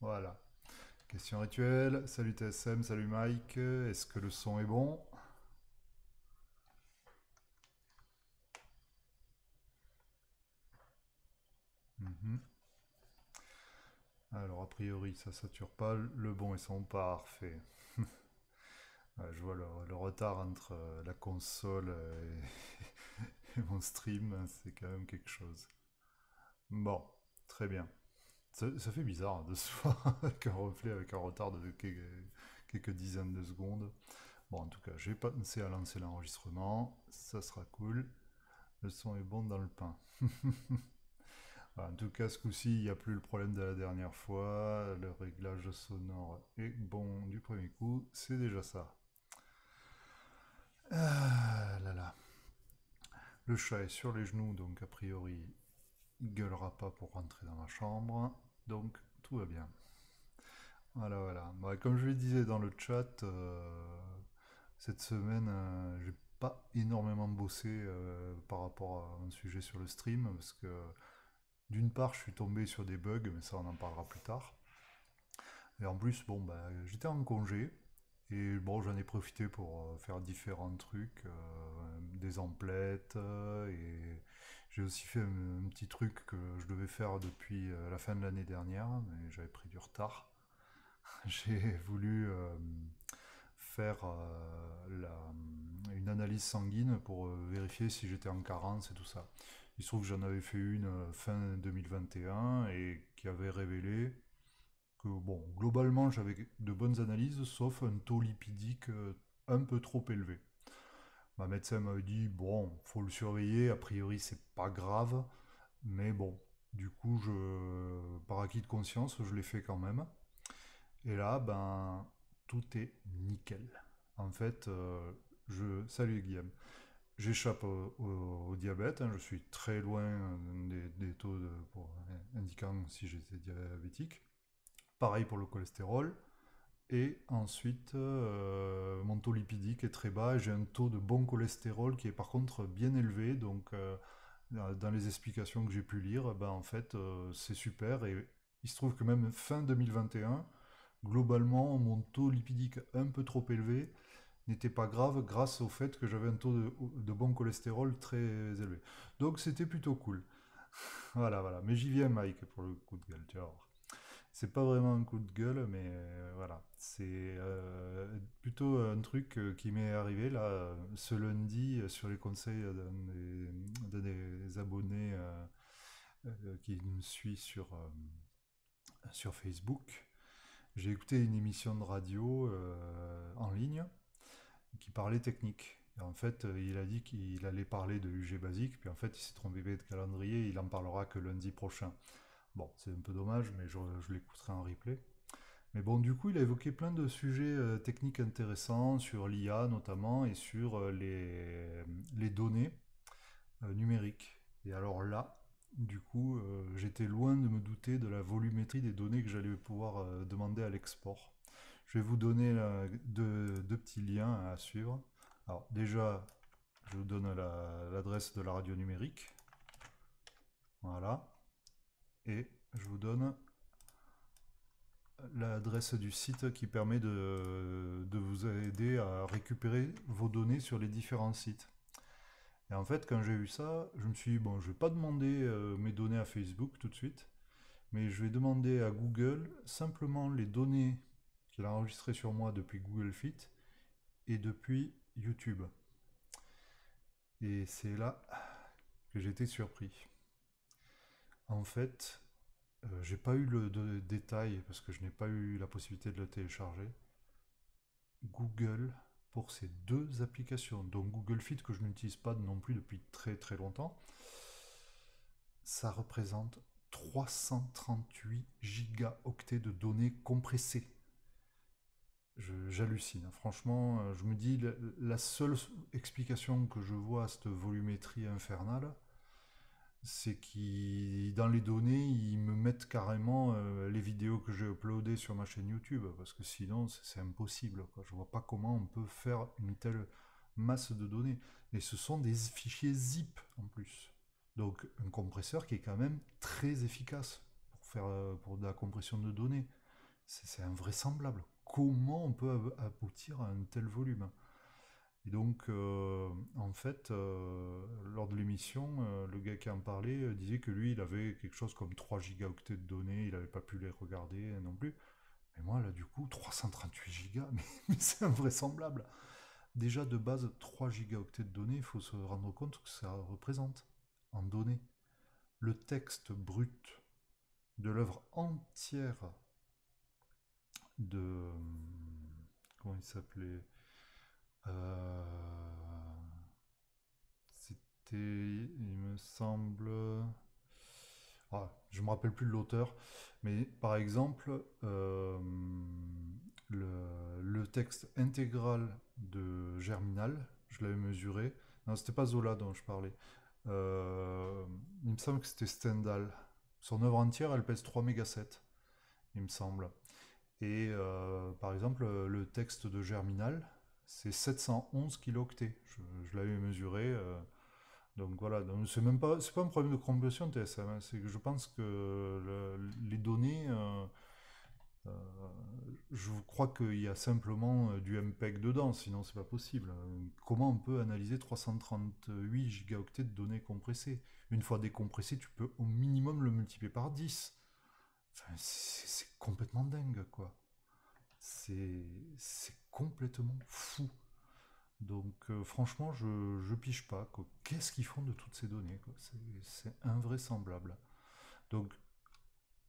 Voilà. Question rituelle. Salut TSM, salut Mike. Est-ce que le son est bon mhm. Alors, a priori, ça ne sature pas. Le bon et son parfait. Je vois le, retard entre euh, la console et mon stream. Hein. C'est quand même quelque chose. Bon, très bien. Ça, fait bizarre de se voir avec un reflet avec un retard de quelques, dizaines de secondes. Bon, en tout cas, j'ai pensé pas pensé à lancer l'enregistrement. Ça sera cool. Le son est bon dans le pain. en tout cas, ce coup-ci, il n'y a plus le problème de la dernière fois. Le réglage sonore est bon du premier coup. C'est déjà ça. Ah là là. Le chat est sur les genoux, donc a priori, il gueulera pas pour rentrer dans ma chambre. Donc tout va bien. Voilà, voilà. comme je le disais dans le chat, euh, cette semaine, euh, j'ai pas énormément bossé euh, par rapport à un sujet sur le stream, parce que d'une part, je suis tombé sur des bugs, mais ça, on en parlera plus tard. Et en plus, bon, bah, j'étais en congé, et bon, j'en ai profité pour faire différents trucs, des emplettes et j'ai aussi fait un, petit truc que je devais faire depuis euh, la fin de l'année dernière, mais j'avais pris du retard. J'ai voulu euh, faire euh, une analyse sanguine pour vérifier si j'étais en carence et tout ça. Il se trouve que j'en avais fait une fin 2021 et qui avait révélé que, bon, globalement, j'avais de bonnes analyses, sauf un taux lipidique un peu trop élevé. Ma médecin m'a dit bon, faut le surveiller. A priori, c'est pas grave, mais bon, du coup, je, par acquis de conscience, je l'ai fait quand même. Et là, ben, tout est nickel. En fait, euh, je salut Guillaume. J'échappe au, diabète, hein, je suis très loin euh, des, taux pour, euh, indiquant si j'étais diabétique. Pareil pour le cholestérol. Et ensuite, euh, mon taux lipidique est très bas j'ai un taux de bon cholestérol qui est par contre bien élevé. Donc, euh, dans les explications que j'ai pu lire, ben, en fait, euh, c'est super. Et il se trouve que même fin 2021, globalement, mon taux lipidique un peu trop élevé n'était pas grave grâce au fait que j'avais un taux de, bon cholestérol très élevé. Donc, c'était plutôt cool. voilà, voilà. Mais j'y viens, Mike, pour le coup de gueule c'est pas vraiment un coup de gueule, mais euh, voilà. C'est euh, plutôt un truc euh, qui m'est arrivé là ce lundi sur les conseils d'un des, abonnés qui me suit sur, sur Facebook. J'ai écouté une émission de radio en ligne qui parlait technique. en fait, il a dit qu'il allait parler de UG basique, puis en fait, il s'est trompé de calendrier, il en parlera que lundi prochain. Bon, c'est un peu dommage, mais je, l'écouterai en replay. Mais bon, du coup, il a évoqué plein de sujets euh, techniques intéressants sur l'IA notamment et sur euh, les, données euh, numériques. Et alors là, du coup, j'étais loin de me douter de la volumétrie des données que j'allais pouvoir demander à l'export. Je vais vous donner deux, petits liens à suivre. Alors déjà, je vous donne l'adresse de la radio numérique. Voilà et je vous donne l'adresse du site qui permet de, vous aider à récupérer vos données sur les différents sites. Et en fait, quand j'ai eu ça, je me suis dit, bon, je ne vais pas demander euh, mes données à Facebook tout de suite, mais je vais demander à Google simplement les données qu'il a enregistrées sur moi depuis Google Fit et depuis YouTube. Et c'est là que j'étais surpris. En fait, euh, j'ai pas eu le, détail parce que je n'ai pas eu la possibilité de le télécharger. Google, pour ces deux applications, donc Google Fit que je n'utilise pas non plus depuis très très longtemps, ça représente 338 gigaoctets de données compressées. J'hallucine, franchement, euh, je me dis, la seule explication que je vois à cette volumétrie infernale, c'est qu'ils, dans les données, ils me mettent carrément euh, les vidéos que j'ai uploadées sur ma chaîne YouTube, parce que sinon, c'est impossible. Quoi. Je vois pas comment on peut faire une telle masse de données. Et ce sont des fichiers zip en plus. Donc un compresseur qui est quand même très efficace pour faire euh, pour de la compression de données. C'est invraisemblable. Comment on peut aboutir à un tel volume et donc, euh, en fait, euh, lors de l'émission, euh, le gars qui en parlait disait que lui, il avait quelque chose comme 3 gigaoctets de données, il n'avait pas pu les regarder non plus. Mais moi, là, du coup, 338 gigas, mais, c'est invraisemblable. Déjà, de base, 3 gigaoctets de données, il faut se rendre compte que ça représente en données. Le texte brut de l'œuvre entière de... Comment il s'appelait euh, c'était, il me semble... Je ah, je me rappelle plus de l'auteur, mais par exemple, euh, le, texte intégral de Germinal, je l'avais mesuré. Non, c'était pas Zola dont je parlais. Euh, il me semble que c'était Stendhal. Son œuvre entière, elle pèse 3 mégasets, il me semble. Et par exemple, le texte de Germinal, c'est 711 kilooctets. Je, l'avais mesuré. Euh, donc voilà, donc c'est même pas, c'est pas un problème de compression TSM. Hein. c'est que je pense que les données, euh, euh, je crois qu'il y a simplement du MPEG dedans, sinon c'est pas possible. Comment on peut analyser 338 gigaoctets de données compressées Une fois décompressé, tu peux au minimum le multiplier par 10. c'est complètement dingue, quoi. C'est complètement fou. Donc euh, franchement, je, je pige pas. Qu'est-ce qu'ils font de toutes ces données C'est invraisemblable. Donc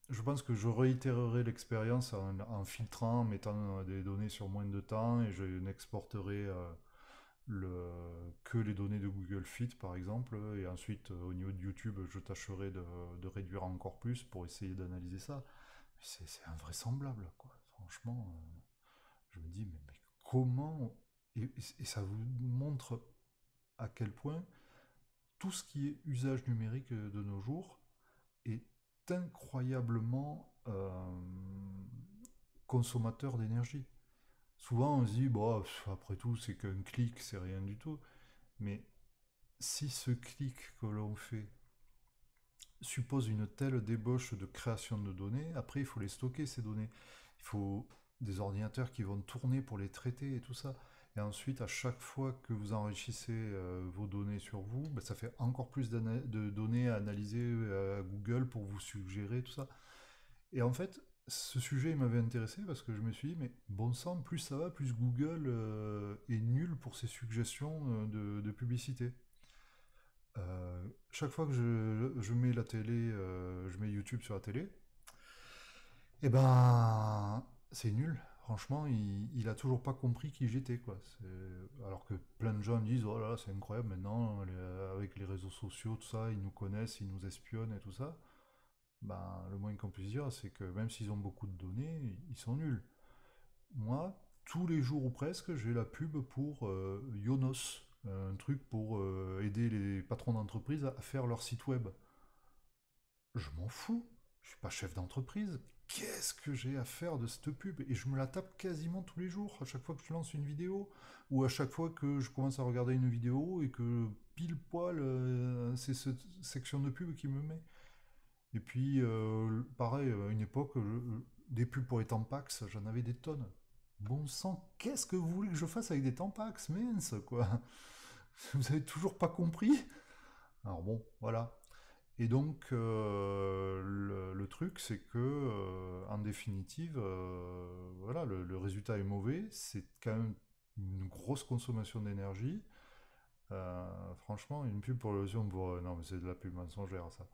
je pense que je réitérerai l'expérience en, filtrant, en mettant euh, des données sur moins de temps et je n'exporterai euh, le, que les données de Google Fit par exemple. Et ensuite, au niveau de YouTube, je tâcherai de, réduire encore plus pour essayer d'analyser ça. C'est invraisemblable, quoi. Franchement, je me dis, mais comment, et, ça vous montre à quel point tout ce qui est usage numérique euh, de nos jours est incroyablement euh, consommateur d'énergie. Souvent on se dit, bon, après tout, c'est qu'un clic, c'est rien du tout. Mais si ce clic que l'on fait suppose une telle débauche de création de données, après il faut les stocker ces données. Il faut des ordinateurs qui vont tourner pour les traiter et tout ça. Et ensuite, à chaque fois que vous enrichissez euh, vos données sur vous, ben, ça fait encore plus de données à analyser euh, à Google pour vous suggérer tout ça. Et en fait, ce sujet m'avait intéressé parce que je me suis dit, mais bon sang, plus ça va, plus Google euh, est nul pour ses suggestions de, publicité. chaque fois que je, je mets la télé, je mets YouTube sur la télé, et eh ben c'est nul. Franchement, il, n'a a toujours pas compris qui j'étais, quoi. Alors que plein de gens disent, oh là là, c'est incroyable, maintenant, avec les réseaux sociaux, tout ça, ils nous connaissent, ils nous espionnent et tout ça. Ben, le moins qu'on puisse dire, c'est que même s'ils ont beaucoup de données, ils sont nuls. Moi, tous les jours ou presque, j'ai la pub pour euh, Yonos, un truc pour euh, aider les patrons d'entreprise à faire leur site web. Je m'en fous. Je suis pas chef d'entreprise qu'est-ce que j'ai à faire de cette pub Et je me la tape quasiment tous les jours, à chaque fois que je lance une vidéo, ou à chaque fois que je commence à regarder une vidéo et que pile poil, euh, c'est cette section de pub qui me met. Et puis, euh, pareil, à une époque, euh, des pubs pour les Tampax, j'en avais des tonnes. Bon sang, qu'est-ce que vous voulez que je fasse avec des Tampax, mince, quoi Vous avez toujours pas compris Alors bon, voilà, et donc, euh, le, truc, c'est que, euh, en définitive, euh, voilà, le, résultat est mauvais. C'est quand même une grosse consommation d'énergie. franchement, une pub pour le non, mais c'est de la pub mensongère, ça.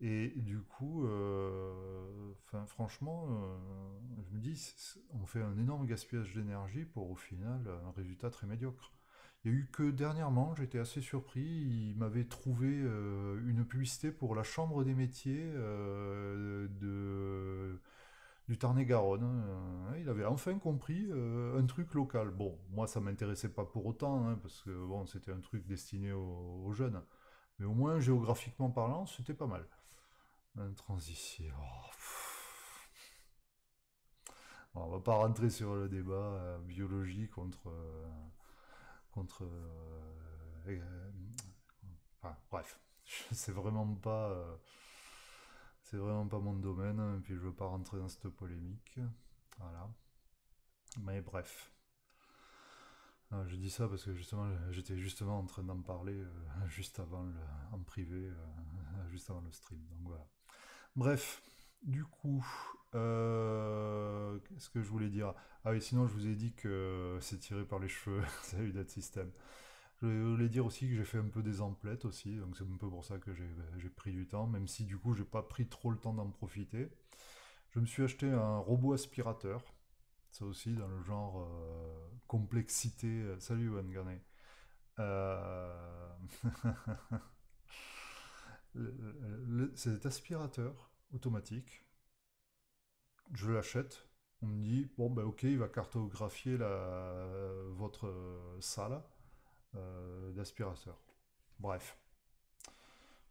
Et du coup, franchement, je me dis, on fait un énorme gaspillage d'énergie pour au final un résultat très médiocre. Il n'y a eu que dernièrement, j'étais assez surpris, il m'avait trouvé euh, une publicité pour la Chambre des métiers euh, de, du Tarn-et-Garonne. Euh, il avait enfin compris un truc local. Bon, moi ça m'intéressait pas pour autant, hein, parce que bon, c'était un truc destiné aux, jeunes. Mais au moins, géographiquement parlant, c'était pas mal. Un transition. Oh, on va pas rentrer sur le débat biologie contre, euh, euh, bref, c'est vraiment pas. Euh, c'est vraiment pas mon domaine, et puis je veux pas rentrer dans cette polémique. Voilà. Mais bref. je dis ça parce que justement, j'étais justement en train d'en parler juste avant le, en privé, juste avant le stream. Donc voilà. Bref. Du coup, euh, qu'est-ce que je voulais dire Ah oui, sinon je vous ai dit que c'est tiré par les cheveux, salut Dead System. système. Je voulais dire aussi que j'ai fait un peu des emplettes aussi, donc c'est un peu pour ça que j'ai pris du temps, même si du coup j'ai pas pris trop le temps d'en profiter. Je me suis acheté un robot aspirateur, ça aussi dans le genre euh, complexité. Euh, salut Van cet aspirateur automatique. Je l'achète. On me dit, bon, ben ok, il va cartographier la, votre salle euh, d'aspirateur. Bref.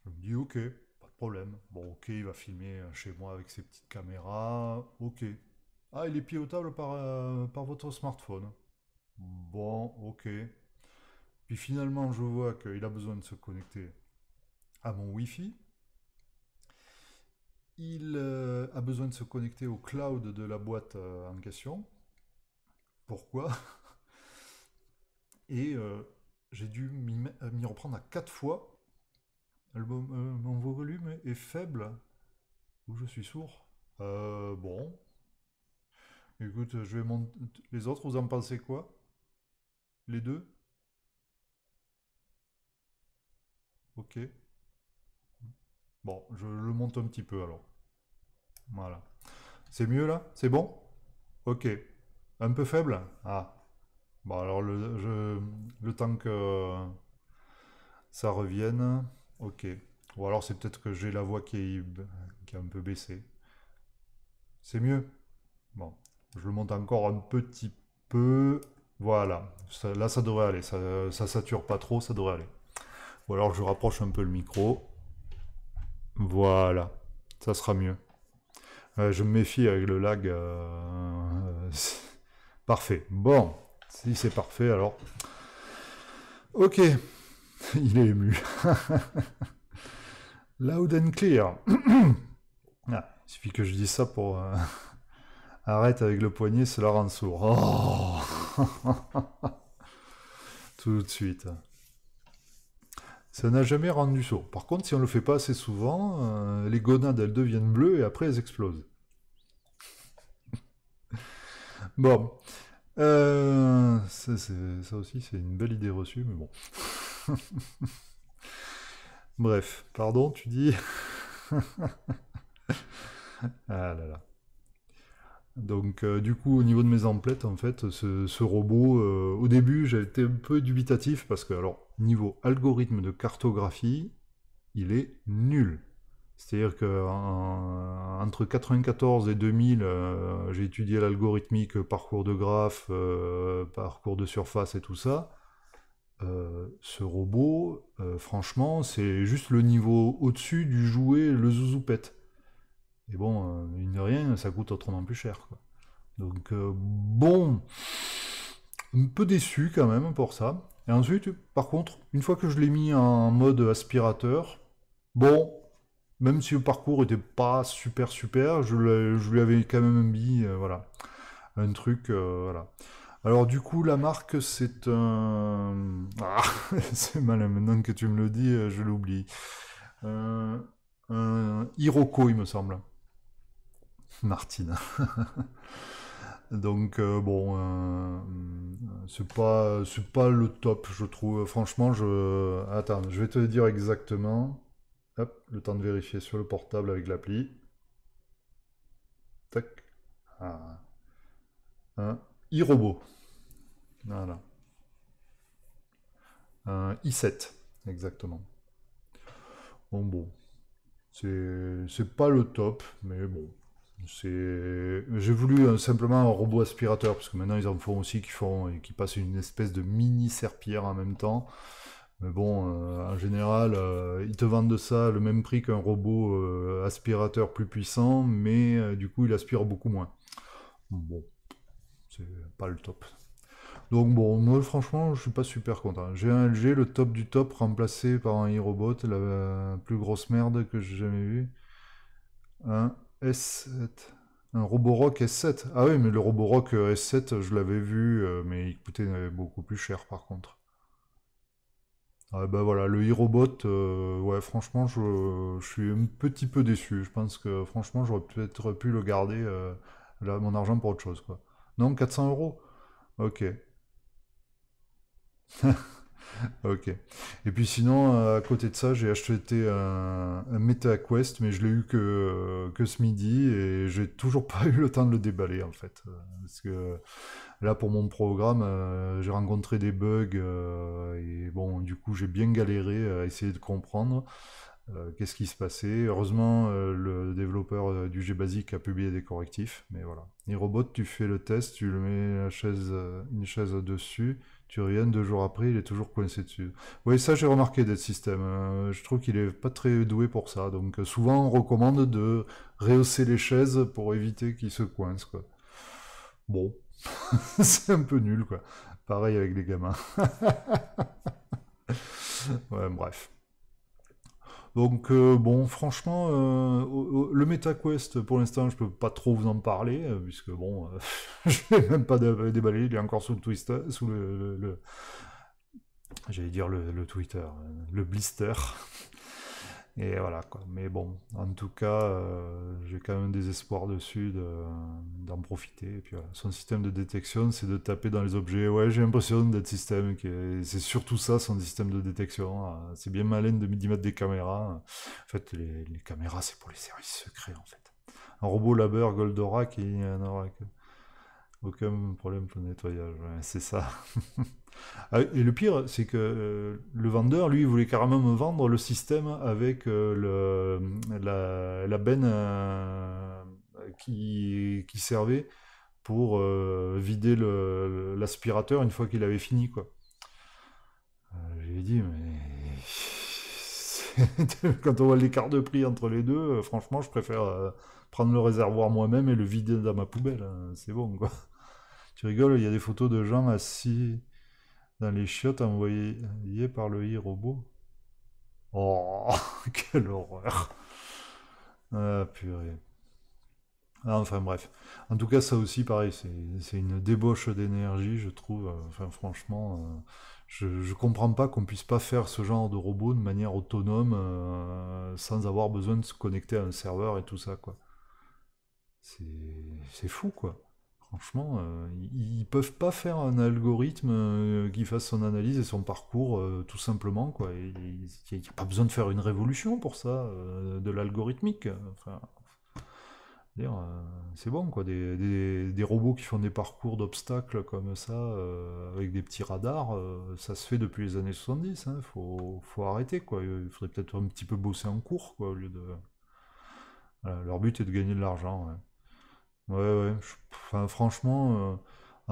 Je me dis, ok, pas de problème. Bon, ok, il va filmer chez moi avec ses petites caméras. Ok. Ah, il est pilotable par, euh, par votre smartphone. Bon, ok. Puis finalement, je vois qu'il a besoin de se connecter à mon wifi il euh, a besoin de se connecter au cloud de la boîte euh, en question. Pourquoi Et euh, j'ai dû m'y reprendre à quatre fois. mon volume est faible ou je suis sourd. Euh, bon. Écoute, je vais monter. Les autres, vous en pensez quoi Les deux Ok. Bon, je le monte un petit peu alors. Voilà. C'est mieux là C'est bon Ok. Un peu faible Ah. Bon, alors le, temps que ça revienne. Ok. Ou alors c'est peut-être que j'ai la voix qui est, qui est un peu baissée. C'est mieux Bon. Je le monte encore un petit peu. Voilà. là, ça devrait aller. Ça, ça sature pas trop, ça devrait aller. Ou alors je rapproche un peu le micro. Voilà, ça sera mieux. Euh, je me méfie avec le lag. Euh, euh, parfait. Bon, si c'est parfait, alors. Ok, il est ému. Loud and clear. Ah, il suffit que je dise ça pour. Arrête avec le poignet, cela rend sourd. Tout de suite. Ça n'a jamais rendu sourd. Par contre, si on le fait pas assez souvent, euh, les gonades, elles deviennent bleues et après elles explosent. bon. Euh, ça, aussi, c'est une belle idée reçue, mais bon. Bref, pardon, tu dis. ah là là. Donc euh, du coup au niveau de mes emplettes en fait ce, robot euh, au début j'avais été un peu dubitatif parce que alors niveau algorithme de cartographie il est nul. C'est-à-dire que entre 94 et 2000 euh, j'ai étudié l'algorithmique parcours de graphe, parcours de surface et tout ça. ce robot franchement c'est juste le niveau au-dessus du jouet le zouzoupette. Et bon, il euh, mine de rien, ça coûte autrement plus cher. Quoi. Donc, euh, bon, un peu déçu quand même pour ça. Et ensuite, par contre, une fois que je l'ai mis en mode aspirateur, bon, même si le parcours était pas super super, je, je lui avais quand même mis, euh, voilà, un truc, voilà. Alors du coup, la marque, c'est un... Ah, c'est malin, maintenant que tu me le dis, je l'oublie. un Hiroko, il me semble. Martine. Donc euh, bon, euh, euh, c'est pas c'est pas le top, je trouve. Franchement, je attends, je vais te dire exactement. Hop, le temps de vérifier sur le portable avec l'appli. Tac. Ah. Un iRobot. voilà. Un i7, exactement. Bon bon. C'est pas le top, mais bon, j'ai voulu euh, simplement un robot aspirateur, parce que maintenant ils en font aussi qui font et qui passent une espèce de mini serpillère en même temps. Mais bon, euh, en général, euh, ils te vendent de ça le même prix qu'un robot aspirateur plus puissant, mais du coup il aspire beaucoup moins. Bon, c'est pas le top. Donc bon, moi franchement, je suis pas super content. J'ai un LG, le top du top, remplacé par un iRobot, la plus grosse merde que j'ai jamais vue. un S7. Un Roborock S7. Ah oui, mais le Roborock euh, S7, je l'avais vu, euh, mais il coûtait euh, beaucoup plus cher par contre. Ah bah voilà, le e ouais, franchement, je, suis un petit peu déçu. Je pense que franchement, j'aurais peut-être pu le garder, là, mon argent pour autre chose, quoi. Non, 400 euros Ok. ok. Et puis sinon, euh, à côté de ça, j'ai acheté un, un, MetaQuest, mais je l'ai eu que, euh, que ce midi et j'ai toujours pas eu le temps de le déballer en fait. Euh, parce que là, pour mon programme, j'ai rencontré des bugs et bon, du coup, j'ai bien galéré à essayer de comprendre. qu'est-ce qui se passait. Heureusement, le développeur du du basic a publié des correctifs, mais voilà. Et robot, tu fais le test, tu le mets une chaise dessus, tu reviens deux jours après, il est toujours coincé dessus. Oui, ça j'ai remarqué d'être système. Euh, je trouve qu'il est pas très doué pour ça. Donc euh, souvent on recommande de rehausser les chaises pour éviter qu'il se coince. Quoi. Bon, c'est un peu nul quoi. Pareil avec les gamins. ouais, bref. Donc euh, bon, franchement, euh, le MetaQuest, pour l'instant, je peux pas trop vous en parler, euh, puisque bon, je vais même pas déballer, il est encore sous le twist, sous le, j'allais dire le, Twitter, le blister. Et voilà, quoi. Mais bon, en tout cas, euh, j'ai quand même des espoirs dessus d'en profiter. Et puis Son système de détection, c'est de taper dans les objets. Ouais, j'ai l'impression d'être système. C'est surtout ça, son système de détection. Ah, c'est bien malin de mettre des caméras. En fait, les, caméras, c'est pour les services secrets, en fait. Un robot labeur Goldorak, il en aura que. Aucun problème pour le nettoyage, c'est ça. Ah, et le pire, c'est que euh, le vendeur, lui, voulait carrément me vendre le système avec euh, le, la, la benne euh, qui, servait pour vider l'aspirateur une fois qu'il avait fini. quoi. J'ai dit, mais... Quand on voit l'écart de prix entre les deux, franchement, je préfère prendre le réservoir moi-même et le vider dans ma poubelle. Hein, c'est bon, quoi. Tu rigoles, il y a des photos de gens assis dans les chiottes envoyées par le i-robot. Oh, quelle horreur Ah, purée. Ah, enfin bref. En tout cas, ça aussi, pareil, c'est une débauche d'énergie, je trouve. Enfin, franchement, euh, je, ne comprends pas qu'on puisse pas faire ce genre de robot de manière autonome euh, sans avoir besoin de se connecter à un serveur et tout ça, quoi. C'est fou, quoi. Franchement, euh, ils peuvent pas faire un algorithme euh, qui fasse son analyse et son parcours euh, tout simplement. Il n'y a pas besoin de faire une révolution pour ça, de l'algorithmique. c'est bon, quoi. Des, robots qui font des parcours d'obstacles comme ça, avec des petits radars, ça se fait depuis les années 70. Hein. Faut, arrêter, quoi. Il faudrait peut-être un petit peu bosser en cours, quoi, au lieu de. leur but est de gagner de l'argent. Ouais, ouais. Enfin, franchement, euh,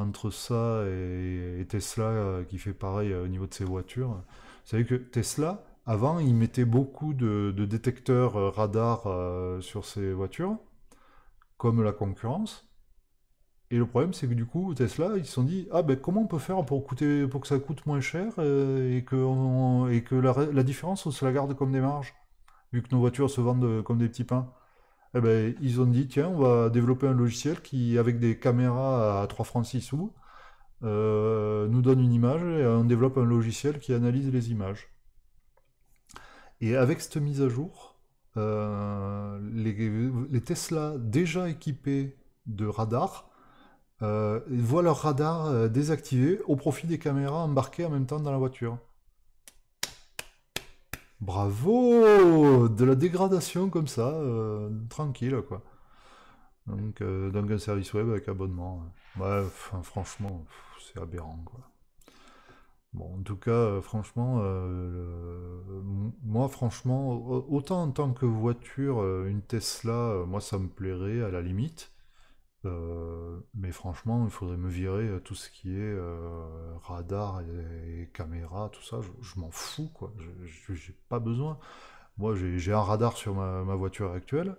entre ça et, Tesla euh, qui fait pareil euh, au niveau de ses voitures, vous savez que Tesla, avant, il mettait beaucoup de, détecteurs radar radars sur ses voitures, comme la concurrence. Et le problème, c'est que du coup, Tesla, ils se sont dit, ah ben comment on peut faire pour coûter, pour que ça coûte moins cher et que, et que la, différence, on se la garde comme des marges, vu que nos voitures se vendent comme des petits pains. Eh ben, ils ont dit tiens, on va développer un logiciel qui, avec des caméras à 3 francs 6 sous, euh, nous donne une image et on développe un logiciel qui analyse les images. Et avec cette mise à jour, euh, les, Tesla déjà équipés de radars euh, voient leur radar désactivé au profit des caméras embarquées en même temps dans la voiture. Bravo De la dégradation comme ça, euh, tranquille, quoi. Euh, donc, un service web avec abonnement. Ouais, franchement, c'est aberrant, quoi. Bon, en tout cas, euh, franchement, moi, franchement, autant en tant que voiture, une Tesla, moi, ça me plairait à la limite. Euh, mais franchement, il faudrait me virer euh, tout ce qui est euh, radar et, caméra, tout ça. Je, m'en fous, quoi. J'ai pas besoin. Moi, j'ai un radar sur ma, voiture actuelle.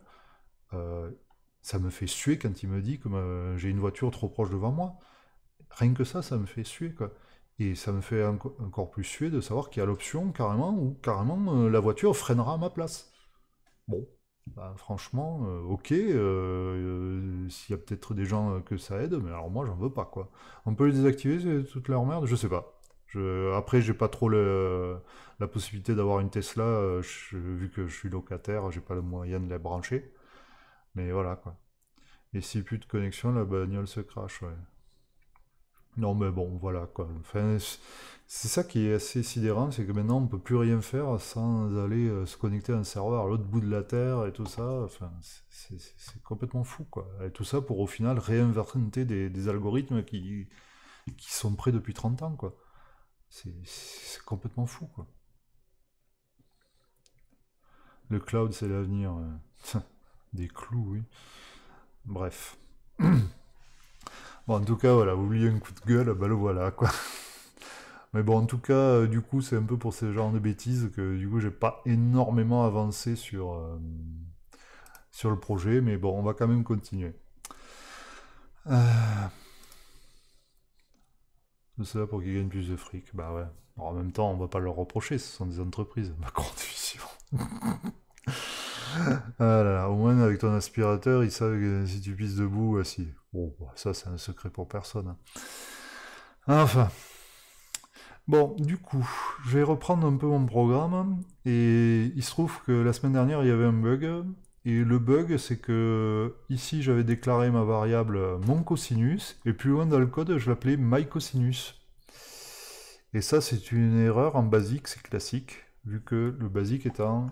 ça me fait suer quand il me dit que j'ai une voiture trop proche devant moi. Rien que ça, ça me fait suer, quoi. Et ça me fait encore plus suer de savoir qu'il y a l'option carrément où carrément la voiture freinera à ma place. Bon, bah, franchement, euh, ok, euh, euh, s'il y a peut-être des gens que ça aide, mais alors moi j'en veux pas quoi. On peut les désactiver toute leur merde, je sais pas. Je, après, j'ai pas trop la possibilité d'avoir une Tesla, vu que je suis locataire, j'ai pas le moyen de la brancher. Mais voilà quoi. Et si plus de connexion, la bagnole se crache, ouais. Non mais bon, voilà quoi. Enfin, c'est ça qui est assez sidérant, c'est que maintenant on peut plus rien faire sans aller euh, se connecter à un serveur à l'autre bout de la Terre et tout ça. Enfin, c'est complètement fou, quoi. Et tout ça pour au final réinventer des, algorithmes qui, sont prêts depuis 30 ans, quoi. C'est complètement fou, quoi. Le cloud, c'est l'avenir. Euh, des clous, oui. Bref. Bon, en tout cas, voilà, vous oubliez un coup de gueule, ben le voilà, quoi. Mais bon, en tout cas, euh, du coup, c'est un peu pour ce genre de bêtises que du coup, j'ai pas énormément avancé sur, euh, sur le projet, mais bon, on va quand même continuer. Euh, c'est là pour qu'ils gagnent plus de fric. Bah ouais. en même temps, on va pas leur reprocher, ce sont des entreprises. Ma grande vision. ah au moins avec ton aspirateur, ils savent que si tu pisses debout ou assis. Bon, bah, ça c'est un secret pour personne. Hein. Enfin. Bon, du coup, je vais reprendre un peu mon programme. Et il se trouve que la semaine dernière, il y avait un bug. Et le bug, c'est que ici, j'avais déclaré ma variable mon cosinus. Et plus loin dans le code, je l'appelais myCosinus. Et ça, c'est une erreur en basique, c'est classique, vu que le basique est en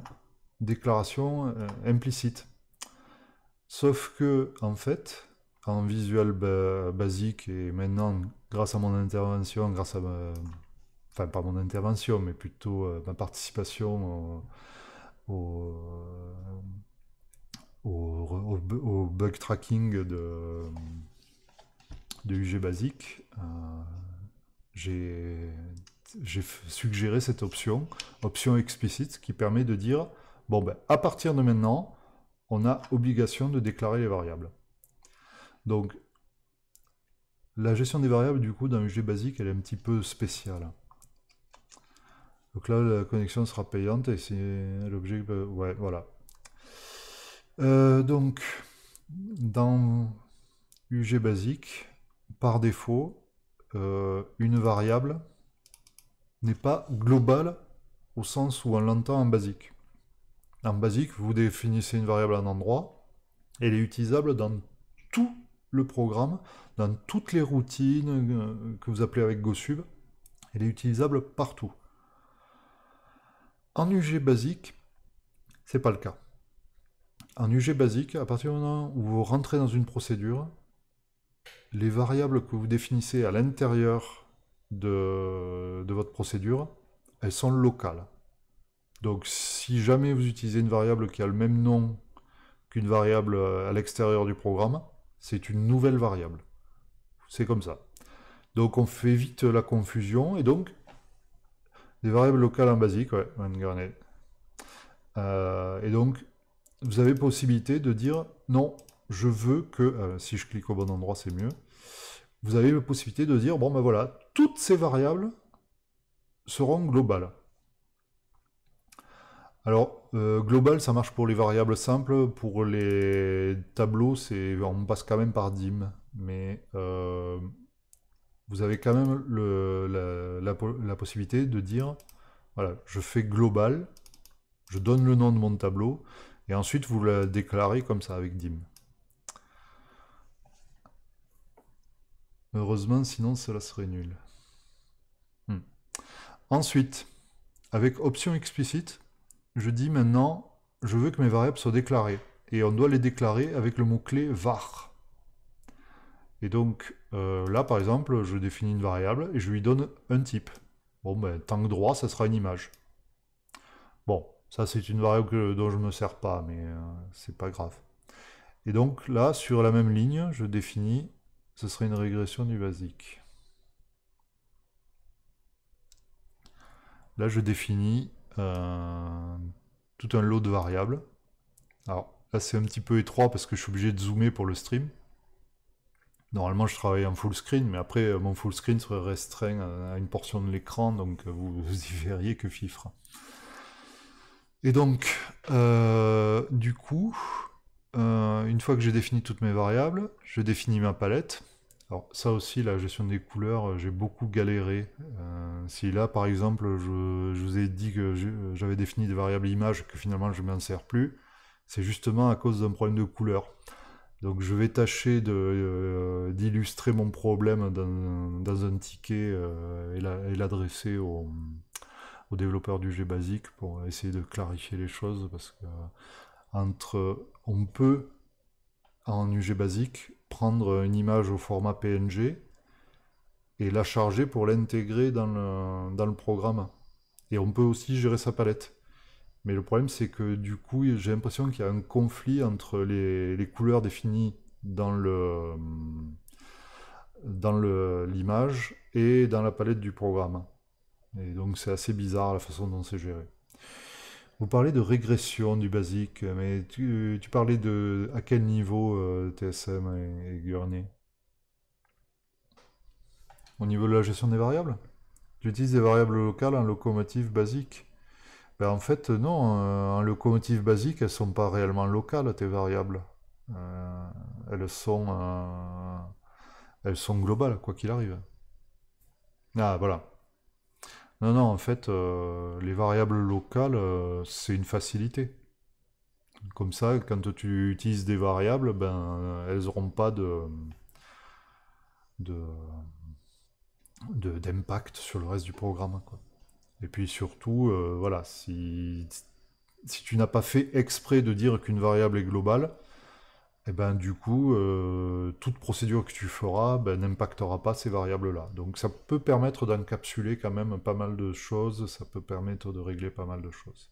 déclaration euh, implicite. Sauf que, en fait, en visual basique et maintenant, grâce à mon intervention, grâce à ma, enfin pas mon intervention, mais plutôt euh, ma participation euh, au, bug tracking de, de UG Basic. Euh, j'ai suggéré cette option, option explicite, qui permet de dire, bon ben à partir de maintenant, on a obligation de déclarer les variables. Donc la gestion des variables, du coup, dans UG Basic, elle est un petit peu spéciale. Donc là, la connexion sera payante et c'est l'objet. Ouais, voilà. Euh, donc, dans UG basique, par défaut, euh, une variable n'est pas globale au sens où on l'entend en basique. En basique, vous définissez une variable à un endroit, elle est utilisable dans tout le programme, dans toutes les routines euh, que vous appelez avec GoSub, elle est utilisable partout. En UG basique, c'est pas le cas. En UG basique, à partir du moment où vous rentrez dans une procédure, les variables que vous définissez à l'intérieur de, de, votre procédure, elles sont locales. Donc si jamais vous utilisez une variable qui a le même nom qu'une variable à l'extérieur du programme, c'est une nouvelle variable. C'est comme ça. Donc on fait vite la confusion et donc des variables locales en basique, ouais, euh, et donc, vous avez possibilité de dire non, je veux que, euh, si je clique au bon endroit, c'est mieux. Vous avez la possibilité de dire, bon ben voilà, toutes ces variables seront globales. Alors, euh, global, ça marche pour les variables simples. Pour les tableaux, c'est on passe quand même par dim. Mais euh, vous avez quand même la, possibilité de dire, voilà, je fais global, je donne le nom de mon tableau, et ensuite vous le déclarez comme ça avec dim. Heureusement, sinon cela serait nul. Hmm. Ensuite, avec option explicite, je dis maintenant, je veux que mes variables soient déclarées. Et on doit les déclarer avec le mot-clé var. Et donc euh, là, par exemple, je définis une variable et je lui donne un type. Bon, ben, que droit, ça sera une image. Bon, ça c'est une variable dont je ne me sers pas, mais euh, c'est pas grave. Et donc là, sur la même ligne, je définis, ce serait une régression du basique. Là, je définis euh, tout un lot de variables. Alors là, c'est un petit peu étroit parce que je suis obligé de zoomer pour le stream. Normalement, je travaille en full screen, mais après, euh, mon full screen serait restreint à une portion de l'écran, donc euh, vous, y verriez que fifre. Et donc, euh, du coup, une fois que j'ai défini toutes mes variables, je définis ma palette. Alors ça aussi, la gestion des couleurs, j'ai beaucoup galéré. si là, par exemple, je, vous ai dit que j'avais défini des variables images que finalement je ne m'en sers plus, c'est justement à cause d'un problème de couleurs. Donc je vais tâcher euh, d'illustrer mon problème dans, un ticket euh, et l'adresser aux au, au, développeur du G basique pour essayer de clarifier les choses parce que on peut en UG basique prendre une image au format PNG et la charger pour l'intégrer dans le programme. Et on peut aussi gérer sa palette. Mais le problème, c'est que du coup, j'ai l'impression qu'il y a un conflit entre les, couleurs définies dans le dans l'image et dans la palette du programme. Et donc c'est assez bizarre la façon dont c'est géré. Vous parlez de régression du basique, mais tu, parlais de à quel niveau euh, TSM et, et Au niveau de la gestion des variables J'utilise des variables locales en locomotive basique ben En fait, euh, non. Euh, en locomotive basique, elles ne sont pas réellement locales, tes variables. Euh, elles, sont, elles sont globales, quoi qu'il arrive. Ah, voilà. Non, non, en fait, les variables locales, c'est une facilité. Comme ça, quand tu utilises des variables, ben, elles n'auront pas de d'impact de, d'impact sur le reste du programme. Quoi. Et puis surtout, euh, voilà, si, tu n'as pas fait exprès de dire qu'une variable est globale, et eh ben du coup, euh, toute procédure que tu feras ben, n'impactera pas ces variables-là. Donc ça peut permettre d'encapsuler quand même pas mal de choses, ça peut permettre de régler pas mal de choses.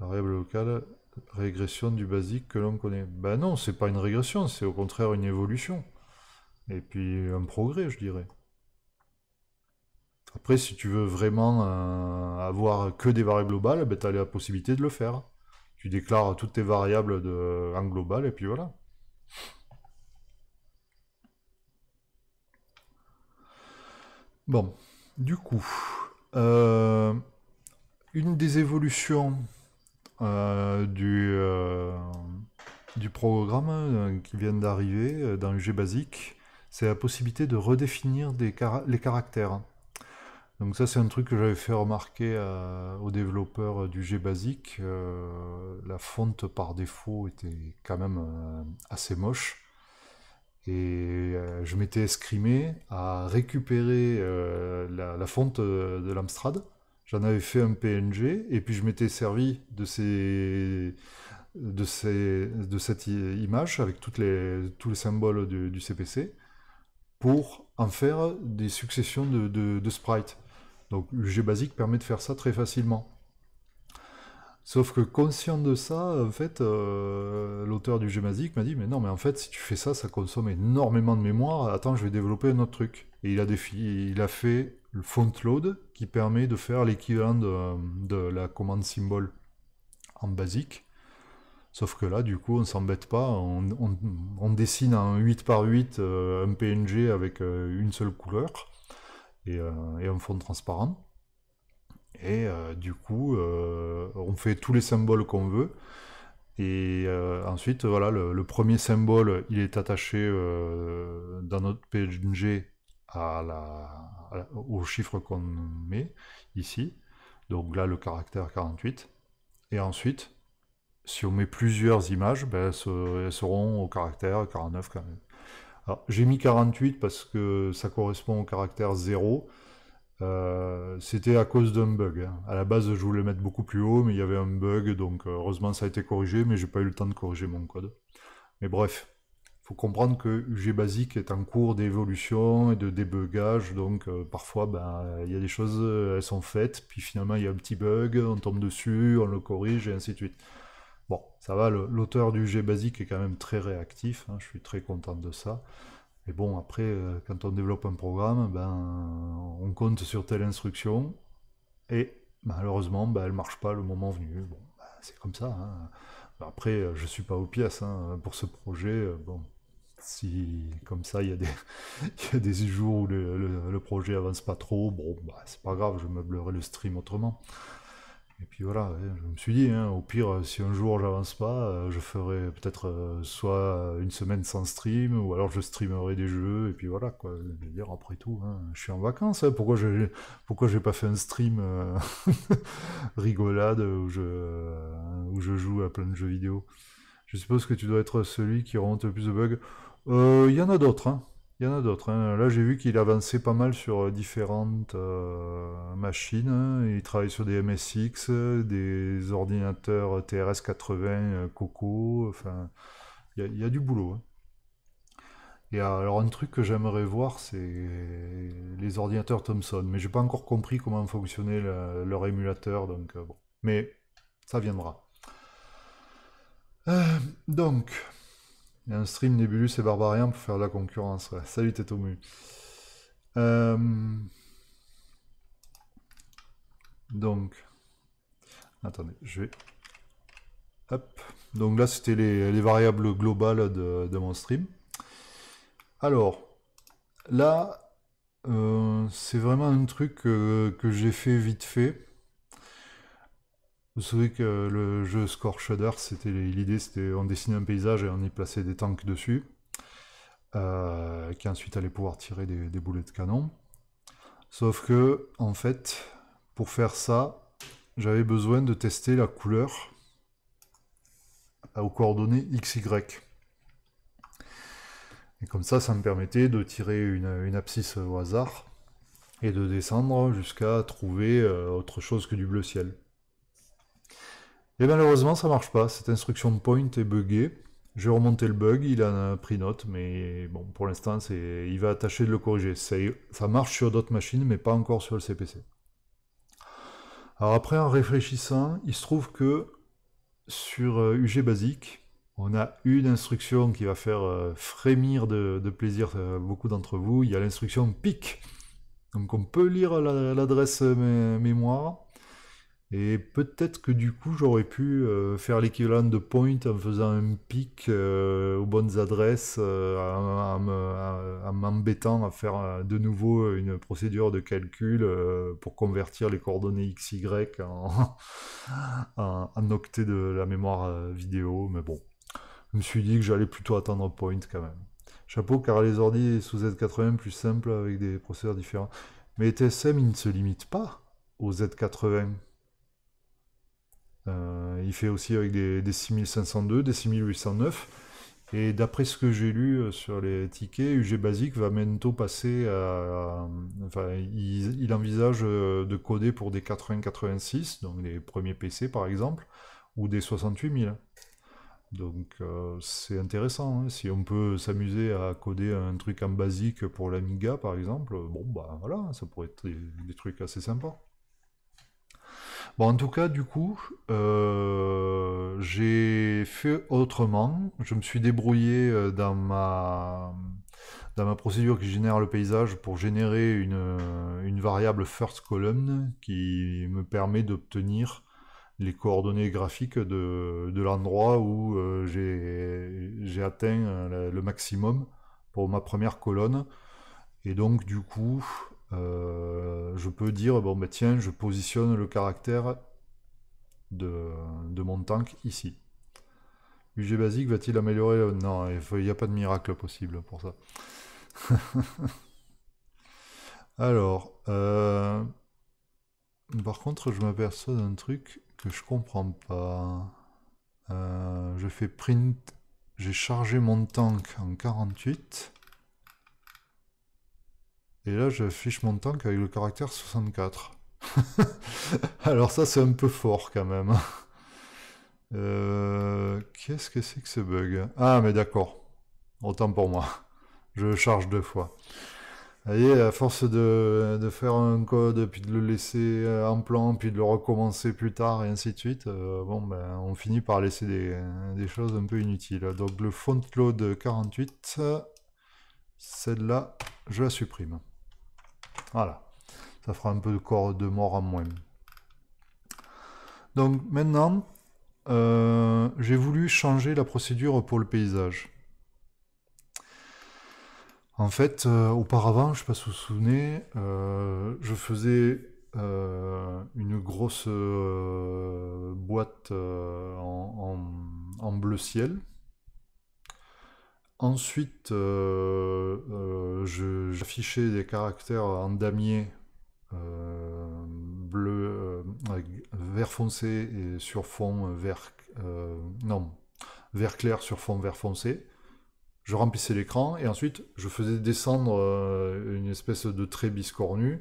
Variable locale, régression du basique que l'on connaît. Ben non, c'est pas une régression, c'est au contraire une évolution. Et puis un progrès, je dirais. Après, si tu veux vraiment euh, avoir que des variables globales, ben, tu as la possibilité de le faire. Tu déclares toutes tes variables de, en global et puis voilà. Bon, du coup, euh, une des évolutions euh, du, du programme qui vient d'arriver dans UG Basique, c'est la possibilité de redéfinir les caractères. Donc ça c'est un truc que j'avais fait remarquer euh, aux développeurs du G-Basic. Euh, la fonte par défaut était quand même euh, assez moche. Et je m'étais escrimé à récupérer la, fonte de l'Amstrad. J'en avais fait un PNG et puis je m'étais servi de ces de, ces, de cette image avec toutes les, tous les symboles du CPC pour en faire des successions de, sprites. Donc UG Basic permet de faire ça très facilement. Sauf que conscient de ça, en fait, euh, l'auteur du jeu m'a dit, mais non, mais en fait, si tu fais ça, ça consomme énormément de mémoire, attends, je vais développer un autre truc. Et il a, il a fait le font load, qui permet de faire l'équivalent de, la commande symbole en basique. Sauf que là, du coup, on ne s'embête pas, on, dessine euh, un 8 par 8 un PNG avec euh, une seule couleur et, euh, et, un fond transparent. Et du coup, on fait tous les symboles qu'on veut. Et ensuite, voilà, le, premier symbole, il est attaché dans notre PNG au chiffre qu'on met ici. Donc là, le caractère 48. Et ensuite, si on met plusieurs images, ben, elles seront au caractère 49 quand même. j'ai mis 48 parce que ça correspond au caractère 0. Euh, c'était à cause d'un bug. Hein. À la base, je voulais mettre beaucoup plus haut, mais il y avait un bug, donc euh, heureusement ça a été corrigé, mais j'ai pas eu le temps de corriger mon code. Mais bref, il faut comprendre que UG Basic est en cours d'évolution et de débugage, donc euh, parfois, ben, il y a des choses, elles sont faites, puis finalement il y a un petit bug, on tombe dessus, on le corrige, et ainsi de suite. Bon, ça va, l'auteur du G basique est quand même très réactif, hein, je suis très content de ça. Mais bon, après, euh, quand on développe un programme, ben, on compte sur telle instruction, et malheureusement, ben, elle ne marche pas le moment venu. Bon, ben, c'est comme ça. Hein. Après, je ne suis pas au pièces hein, pour ce projet. Euh, bon, si comme ça, il y, a des jours où le, projet avance pas trop, bon, ben, c'est pas grave, je meublerai le stream autrement. Et puis voilà, je me suis dit, hein, au pire, euh, si un jour j'avance pas, euh, je ferai peut-être euh, soit une semaine sans stream, ou alors je streamerai des jeux, et puis voilà, quoi. Je veux dire, après tout, hein, je suis en vacances, hein. pourquoi je pourquoi j'ai pas fait un stream rigolade où je, où je joue à plein de jeux vidéo Je suppose que tu dois être celui qui remonte le plus de bugs. Il y en a d'autres, hein. Il y en a d'autres. Hein. Là, j'ai vu qu'il avançait pas mal sur euh, différentes euh, machines. Hein. Il travaille sur des MSX, des ordinateurs TRS-80, euh, Coco. Enfin, il y, a du boulot. Hein. Et alors, un truc que j'aimerais voir, c'est les ordinateurs Thomson. Mais j'ai pas encore compris comment fonctionnait leur émulateur. Donc, bon. Mais ça viendra. donc. Et un stream Nebulus et Barbarian pour faire la concurrence. Salut Tetomu. Euh... Donc, attendez, je vais... Hop. Donc là, c'était les, variables globales de, mon stream. Alors, là, euh, c'est vraiment un truc euh, que j'ai fait vite fait. Vous savez que le jeu Score Shudder, c'était l'idée, c'était on dessinait un paysage et on y plaçait des tanks dessus, euh, qui ensuite allaient pouvoir tirer des, boulets de canon. Sauf que, en fait, pour faire ça, j'avais besoin de tester la couleur euh, aux coordonnées XY. Et comme ça, ça me permettait de tirer une, une abscisse au hasard et de descendre jusqu'à trouver euh, autre chose que du bleu ciel. Et malheureusement, ça ne marche pas. Cette instruction point est buggée. J'ai remonté le bug, il en a pris note, mais bon, pour l'instant, il va tâcher de le corriger. Ça marche sur d'autres machines, mais pas encore sur le CPC. Alors après, en réfléchissant, il se trouve que sur UG euh, Basic, on a une instruction qui va faire euh, frémir de, de plaisir euh, beaucoup d'entre vous. Il y a l'instruction PIC. Donc on peut lire l'adresse mémoire et peut-être que du coup, j'aurais pu euh, faire l'équivalent de point en faisant un pic euh, aux bonnes adresses, euh, en m'embêtant à faire de nouveau une procédure de calcul pour convertir les coordonnées XY en, en, octets de la mémoire vidéo. Mais bon, je me suis dit que j'allais plutôt attendre point quand même. Chapeau, car les ordi sous Z80 plus simples avec des processeurs différents. Mais TSM, il ne se limite pas au Z80. Euh, il fait aussi avec des, 6502, des 6809. Et d'après ce que j'ai lu euh, sur les tickets, UG Basic va bientôt passer à... Enfin, il, envisage euh, de coder pour des 8086, donc les premiers PC par exemple, ou des 68000. Donc c'est intéressant. Hein. Si on peut s'amuser à coder un truc en basique pour l'Amiga par exemple, bon bah voilà, ça pourrait être des trucs assez sympas. Bon, en tout cas, du coup, euh, j'ai fait autrement. Je me suis débrouillé euh, dans ma, dans ma procédure qui génère le paysage pour générer une, variable first column qui me permet d'obtenir les coordonnées graphiques de, l'endroit où euh, j'ai atteint le maximum pour ma première colonne. Et donc, du coup, euh, je peux dire, bon, bah, tiens, je positionne le caractère de, mon tank ici. UG basique va-t-il améliorer Non, il n'y a pas de miracle possible pour ça. Alors, euh, par contre, je m'aperçois d'un truc que je comprends pas. Euh, je fais print, j'ai chargé mon tank en 48. Et là, je fiche mon tank avec le caractère 64. Alors ça, c'est un peu fort quand même. Euh, qu'est-ce que c'est que ce bug Ah, mais d'accord. Autant pour moi. Je charge deux fois. Vous voyez, à force de, faire un code, puis de le laisser euh, en plan, puis de le recommencer plus tard, et ainsi de suite, euh, bon, ben, on finit par laisser des, des, choses un peu inutiles. Donc le font load 48, celle-là, je la supprime. Voilà. Ça fera un peu de corps de mort en moins. Donc maintenant, euh, j'ai voulu changer la procédure pour le paysage. En fait, euh, auparavant, je ne sais pas si vous vous souvenez, euh, je faisais une grosse boîte en bleu ciel Ensuite, euh, euh, j'affichais des caractères en damier euh, bleu, vert foncé sur fond vert, non, vert clair sur fond vert foncé je remplissais l'écran et ensuite je faisais descendre une espèce de trait biscornu,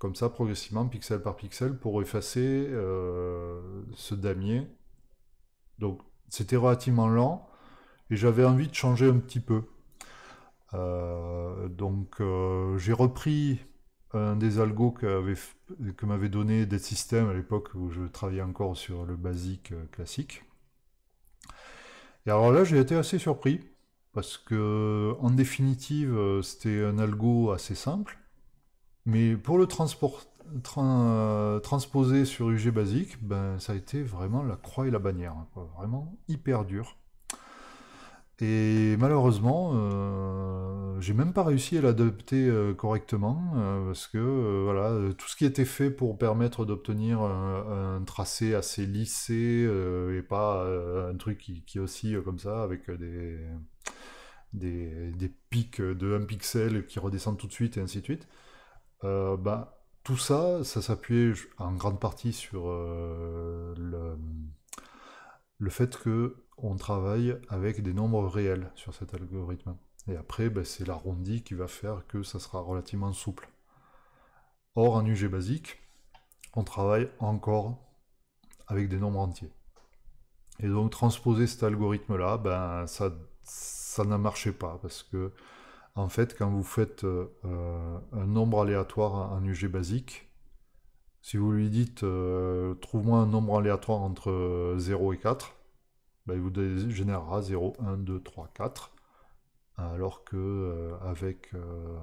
comme ça progressivement, pixel par pixel, pour effacer ce damier. Donc c'était relativement lent, et j'avais envie de changer un petit peu. Euh, donc euh, j'ai repris un des algos que, m'avait donné Dead systèmes à l'époque où je travaillais encore sur le basique euh, classique. Et alors là j'ai été assez surpris parce que en définitive c'était un algo assez simple, mais pour le transposer sur UG basique, ben ça a été vraiment la croix et la bannière, vraiment hyper dur. Et malheureusement, euh, j'ai même pas réussi à l'adapter euh, correctement euh, parce que voilà, tout ce qui était fait pour permettre d'obtenir un, tracé assez lissé et pas un truc qui, qui oscille comme ça avec des, des, pics de 1 pixel qui redescendent tout de suite et ainsi de suite, bah, tout ça, ça s'appuyait en grande partie sur le, le fait que on travaille avec des nombres réels sur cet algorithme. Et après, ben, c'est l'arrondi qui va faire que ça sera relativement souple. Or, en UG basique, on travaille encore avec des nombres entiers. Et donc, transposer cet algorithme-là, ben, ça, ça n'a marché pas, parce que, en fait, quand vous faites euh, un nombre aléatoire en UG basique, si vous lui dites euh, trouve-moi un nombre aléatoire entre 0 euh, et 4, bah, il vous générera 0, 1, 2, 3, 4. Alors que euh, avec euh,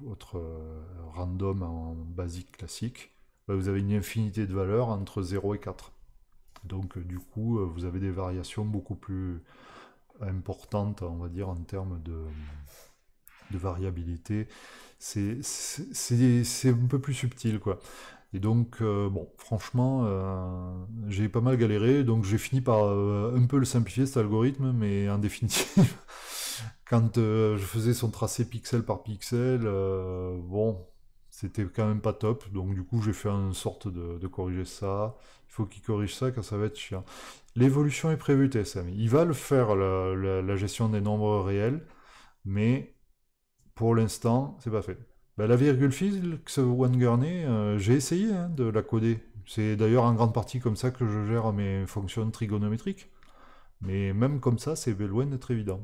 votre euh, random en basique classique, bah, vous avez une infinité de valeurs entre 0 et 4. Donc du coup, vous avez des variations beaucoup plus importantes, on va dire, en termes de, de variabilité. C'est un peu plus subtil, quoi. Et donc, euh, bon, franchement, euh, j'ai pas mal galéré, donc j'ai fini par euh, un peu le simplifier cet algorithme, mais en définitive, quand je faisais son tracé pixel par pixel, bon, c'était quand même pas top, donc du coup j'ai fait une sorte de, corriger ça. Il faut qu'il corrige ça car ça va être chiant. L'évolution est prévue, TSM. Il va le faire, la gestion des nombres réels, mais pour l'instant, c'est pas fait. Bah, la virgule fixe one euh, j'ai essayé hein, de la coder. C'est d'ailleurs en grande partie comme ça que je gère mes fonctions trigonométriques. Mais même comme ça, c'est loin d'être évident.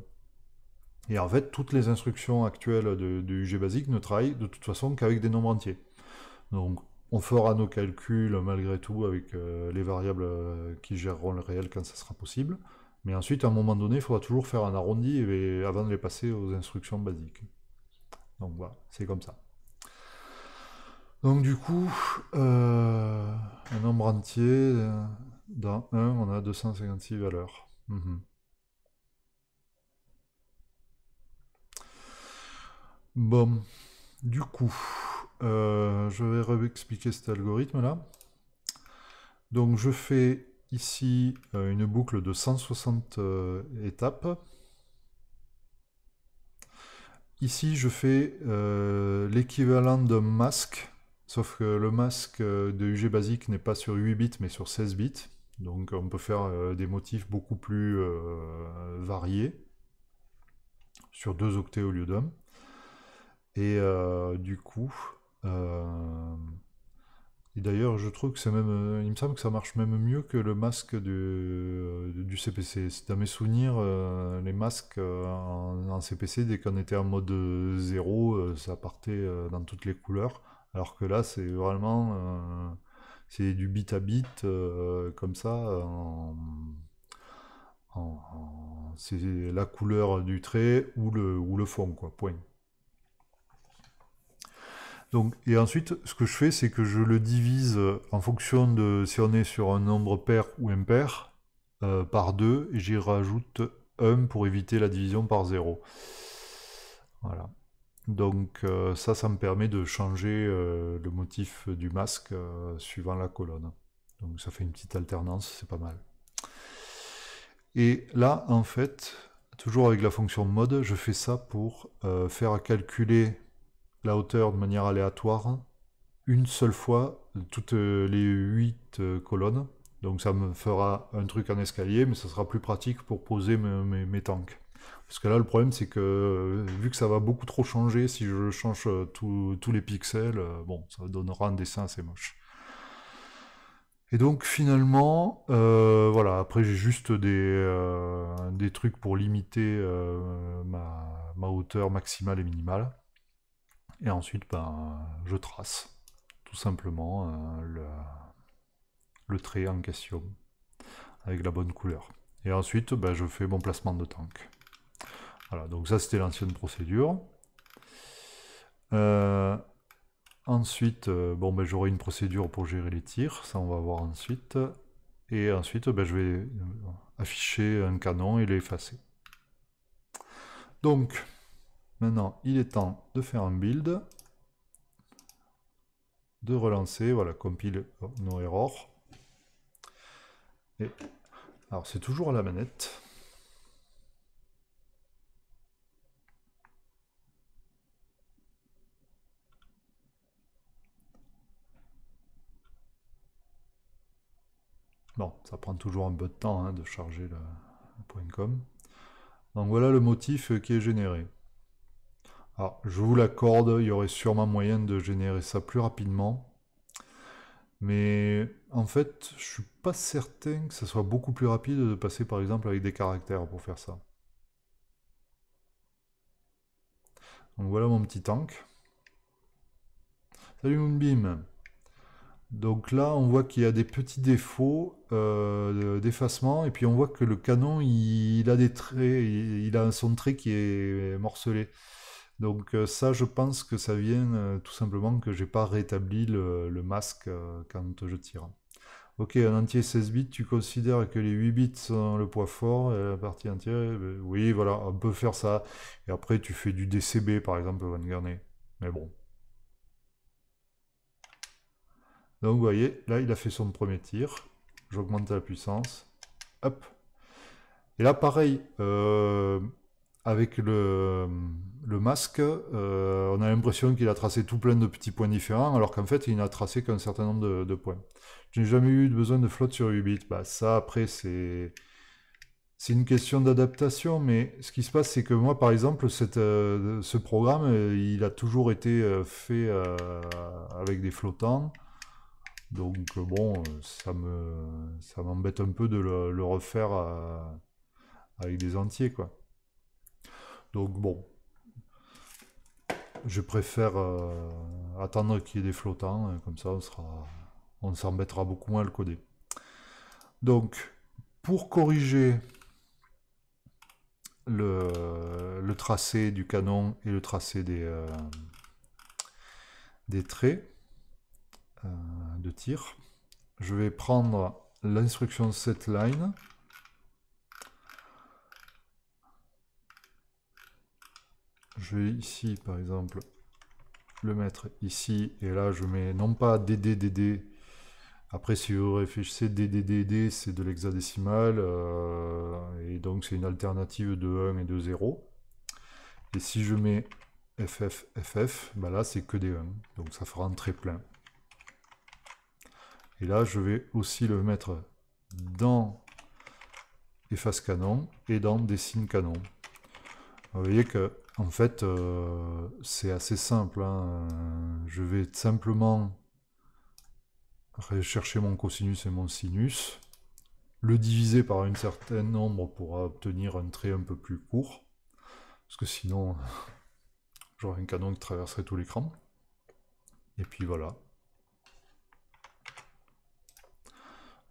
Et en fait, toutes les instructions actuelles de, UG Basic ne travaillent de toute façon qu'avec des nombres entiers. Donc, on fera nos calculs malgré tout avec euh, les variables euh, qui géreront le réel quand ça sera possible. Mais ensuite, à un moment donné, il faudra toujours faire un arrondi avant de les passer aux instructions basiques. Donc voilà, c'est comme ça. Donc du coup, euh, un nombre entier, euh, dans 1, on a 256 valeurs. Mhm. Bon, du coup, euh, je vais réexpliquer cet algorithme-là. Donc je fais ici une boucle de 160 étapes. Ici, je fais euh, l'équivalent d'un masque, sauf que le masque euh, de UG basique n'est pas sur 8 bits, mais sur 16 bits. Donc on peut faire euh, des motifs beaucoup plus variés, sur 2 octets au lieu d'un. Et du coup, et d'ailleurs, je trouve que c'est même. Euh, il me semble que ça marche même mieux que le masque du, euh, du CPC. C'est à mes souvenirs, euh, les masques en, CPC, dès qu'on était en mode 0, ça partait dans toutes les couleurs. Alors que là, c'est vraiment. c'est du bit à bit, comme ça. c'est la couleur du trait ou le, ou le fond, quoi. Point et ensuite, ce que je fais, c'est que je le divise euh, en fonction de si on est sur un nombre pair ou impair euh, par 2, et j'y rajoute 1 pour éviter la division par 0. Voilà. Donc euh, ça, ça me permet de changer le motif du masque suivant la colonne. Donc ça fait une petite alternance, c'est pas mal. Et là, en fait, toujours avec la fonction mode, je fais ça pour faire calculer la hauteur de manière aléatoire une seule fois toutes euh, les 8 euh, colonnes. Donc ça me fera un truc en escalier, mais ça sera plus pratique pour poser mes, tanks. Parce que là, le problème, c'est que euh, vu que ça va beaucoup trop changer, si je change tous les pixels, bon, ça donnera un dessin assez moche. Et donc finalement, voilà, après j'ai juste des, des trucs pour limiter ma hauteur maximale et minimale. Et ensuite, ben, je trace tout simplement euh, le, trait en question avec la bonne couleur. Et ensuite, ben, je fais mon placement de tank. Voilà, donc ça c'était l'ancienne procédure. Euh, ensuite, euh, bon, ben, j'aurai une procédure pour gérer les tirs, ça on va voir ensuite. Et ensuite, ben, je vais afficher un canon et l'effacer. Donc, Maintenant, il est temps de faire un build, de relancer, voilà, compile oh, nos erreurs Et, alors, c'est toujours à la manette. Bon, ça prend toujours un peu de temps hein, de charger le, le point .com. Donc voilà le motif qui est généré je vous l'accorde, il y aurait sûrement moyen de générer ça plus rapidement. Mais en fait, je suis pas certain que ce soit beaucoup plus rapide de passer par exemple avec des caractères pour faire ça. Donc voilà mon petit tank. Salut Moonbeam donc là, on voit qu'il y a des petits défauts euh, d'effacement, et puis on voit que le canon, il, a des traits, il, il a son trait qui est morcelé. Donc euh, ça, je pense que ça vient euh, tout simplement que j'ai pas rétabli le, masque euh, quand je tire. Ok, un entier 16 bits, tu considères que les 8 bits sont le poids fort et la partie entière eh ben, Oui, voilà, on peut faire ça. Et après, tu fais du DCB, par exemple, Van Garnet. Mais bon. Donc, vous voyez, là, il a fait son premier tir. J'augmente la puissance. Hop. Et là, pareil, avec le, masque, euh, on a l'impression qu'il a tracé tout plein de petits points différents, alors qu'en fait, il n'a tracé qu'un certain nombre de, points. Je n'ai jamais eu besoin de flotte sur 8 bits. Bah, ça, après, c'est... C'est une question d'adaptation, mais ce qui se passe, c'est que moi, par exemple, euh, ce programme, euh, il a toujours été fait avec des flottants. Donc, bon, ça me ça m'embête un peu de le refaire avec des entiers, quoi. Donc bon, je préfère euh, attendre qu'il y ait des flottants, hein, comme ça on s'embêtera beaucoup moins le coder. Donc, pour corriger le, tracé du canon et le tracé des, euh, des traits euh, de tir, je vais prendre l'instruction setLine je vais ici, par exemple, le mettre ici. Et là, je mets non pas DDDD. Après, si vous réfléchissez, DDDD, c'est de l'hexadécimal. Euh, et donc, c'est une alternative de 1 et de 0. Et si je mets FFFF, ben là, c'est que des 1. Donc, ça fera un très plein. Et là, je vais aussi le mettre dans efface canon et dans dessine canon. Vous voyez que en fait, euh, c'est assez simple. Hein. Je vais simplement rechercher mon cosinus et mon sinus, le diviser par un certain nombre pour obtenir un trait un peu plus court, parce que sinon j'aurais un canon qui traverserait tout l'écran. Et puis voilà.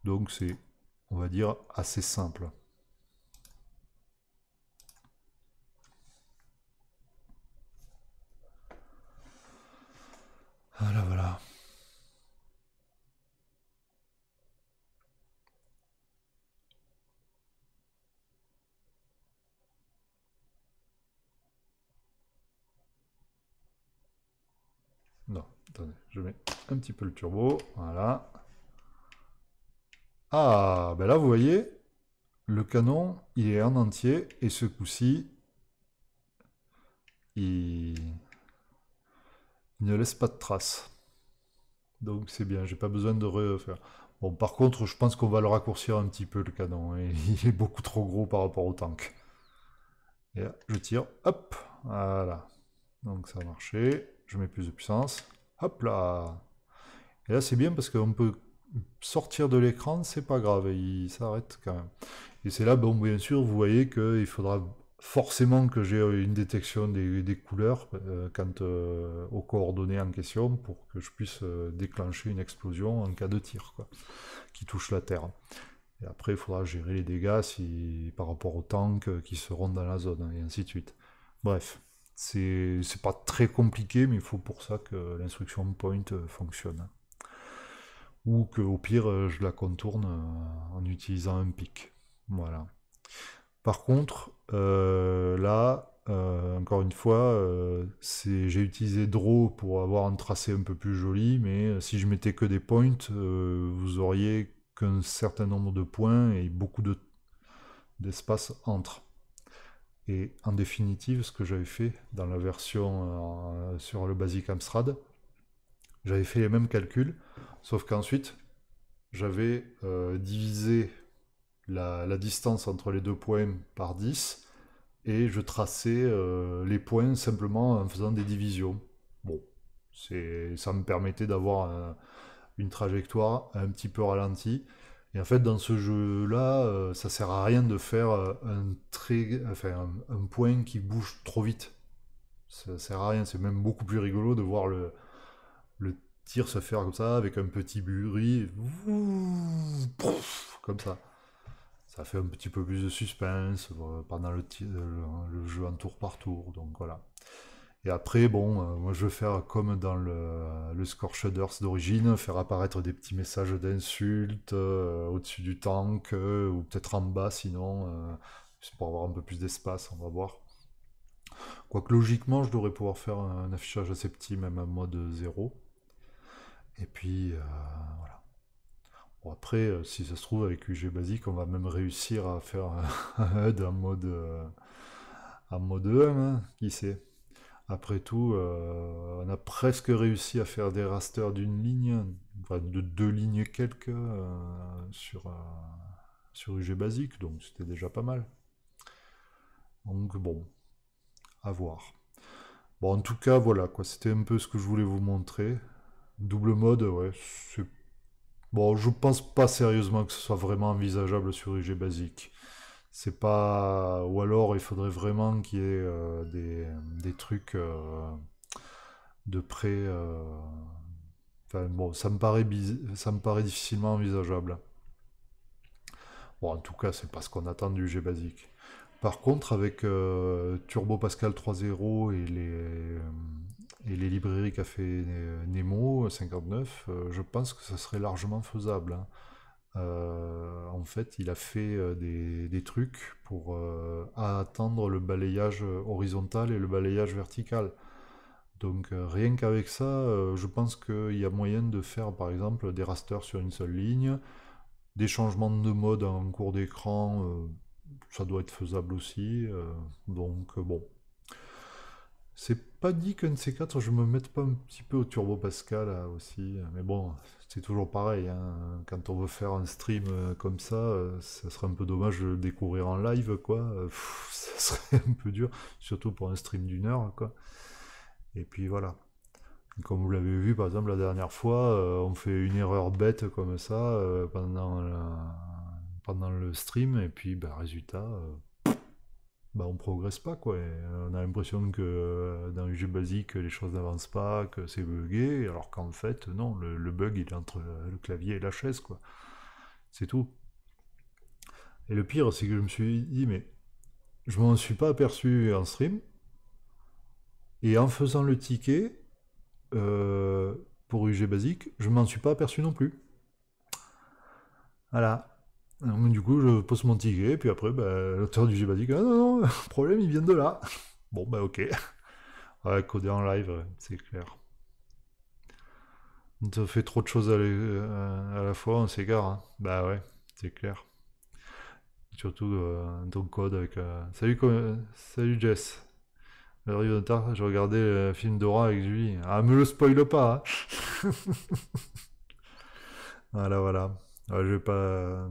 Donc c'est, on va dire, assez simple. Voilà, ah, voilà. Non, attendez, je mets un petit peu le turbo, voilà. Ah, ben là, vous voyez, le canon, il est en entier, et ce coup-ci, il ne laisse pas de traces. Donc c'est bien, j'ai pas besoin de refaire. Bon, par contre, je pense qu'on va le raccourcir un petit peu le canon. il est beaucoup trop gros par rapport au tank. Et là, je tire, hop, voilà. Donc ça a marché, je mets plus de puissance, hop là. Et là c'est bien parce qu'on peut sortir de l'écran, c'est pas grave, il s'arrête quand même. Et c'est là, bon, bien sûr, vous voyez qu'il faudra forcément que j'ai euh, une détection des, couleurs euh, quant euh, aux coordonnées en question pour que je puisse déclencher une explosion en cas de tir quoi, qui touche la Terre. Et après, il faudra gérer les dégâts si, par rapport aux tanks qui seront dans la zone, et ainsi de suite. Bref, c'est pas très compliqué, mais il faut pour ça que l'instruction point fonctionne. Ou que, au pire, je la contourne en utilisant un pic. Voilà. Par contre, euh, là, euh, encore une fois, euh, j'ai utilisé Draw pour avoir un tracé un peu plus joli, mais si je mettais que des points, vous auriez qu'un certain nombre de points et beaucoup d'espace entre. Et en définitive, ce que j'avais fait dans la version sur le Basic Amstrad, j'avais fait les mêmes calculs, sauf qu'ensuite, j'avais divisé la, distance entre les deux points par 10 et je traçais euh, les points simplement en faisant des divisions. Bon, ça me permettait d'avoir une trajectoire un petit peu ralentie. Et en fait, dans ce jeu-là, euh, ça sert à rien de faire euh, un, point qui bouge trop vite. Ça sert à rien. C'est même beaucoup plus rigolo de voir le, le tir se faire comme ça avec un petit bruit, comme ça ça fait un petit peu plus de suspense euh, pendant le, le, jeu en tour par tour. Donc voilà. Et après, bon, euh, moi je vais faire comme dans le, euh, le score d'origine, faire apparaître des petits messages d'insultes au-dessus du tank ou peut-être en bas sinon, pour avoir un peu plus d'espace, on va voir. Quoique logiquement, je devrais pouvoir faire un affichage assez petit, même en mode 0. Et puis, voilà après, euh, si ça se trouve, avec UG Basic, on va même réussir à faire un HUD en mode, euh, en mode 1, e hein, qui sait. Après tout, euh, on a presque réussi à faire des rasters d'une ligne, enfin de deux lignes quelques, sur, sur UG Basique donc c'était déjà pas mal. Donc bon, à voir. Bon, en tout cas, voilà, quoi, c'était un peu ce que je voulais vous montrer. Double mode, ouais, c'est Bon, je pense pas sérieusement que ce soit vraiment envisageable sur UG basique. C'est pas. Ou alors, il faudrait vraiment qu'il y ait euh, des, trucs euh, de près. Euh, enfin, bon, ça me, paraît ça me paraît difficilement envisageable. Bon, en tout cas, c'est pas ce qu'on attend du G basique. Par contre, avec Turbo Pascal 3.0 et les, et les librairies qu'a fait Nemo 59, euh, je pense que ça serait largement faisable. Hein. Euh, en fait, il a fait euh, des, trucs pour attendre le balayage horizontal et le balayage vertical. Donc rien qu'avec ça, je pense qu'il y a moyen de faire par exemple des rasters sur une seule ligne, des changements de mode en cours d'écran, ça doit être faisable aussi. donc bon, c'est pas dit qu'un de ces quatre, je me mette pas un petit peu au Turbo Pascal aussi. Mais bon, c'est toujours pareil. Hein. Quand on veut faire un stream euh, comme ça, euh, ça serait un peu dommage de découvrir en live, quoi. Euh, ça serait un peu dur, surtout pour un stream d'une heure, quoi. Et puis voilà. Comme vous l'avez vu, par exemple, la dernière fois, on fait une erreur bête comme ça pendant, pendant le stream, et puis, bah, résultat bah, on progresse pas quoi. on a l'impression que euh, dans UG basique les choses n'avancent pas, que c'est bugué alors qu'en fait non, le, bug il est entre le clavier et la chaise quoi. C'est tout. Et le pire c'est que je me suis dit mais je m'en suis pas aperçu en stream. Et en faisant le ticket euh, pour UG basique, je m'en suis pas aperçu non plus. Voilà du coup, je pose mon ticket, puis après, bah, l'auteur du jeu m'a dit que ah, non, non, problème, il vient de là. Bon, bah ben, ok. Ouais, coder en live, c'est clair. On fait trop de choses à, la euh, fois, on s'égare. Hein. Bah ouais, c'est clair. Surtout donc euh, ton code avec. Euh, salut, salut Jess. je regardais le film d'Aura avec lui. Ah, me le spoil pas hein. Voilà, voilà. je vais pas